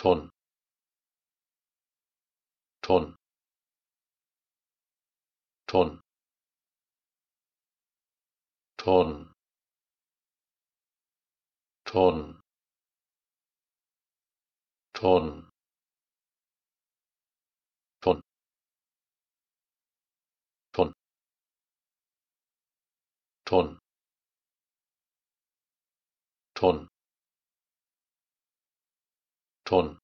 ton ton ton ton ton ton ton ton ton ton ton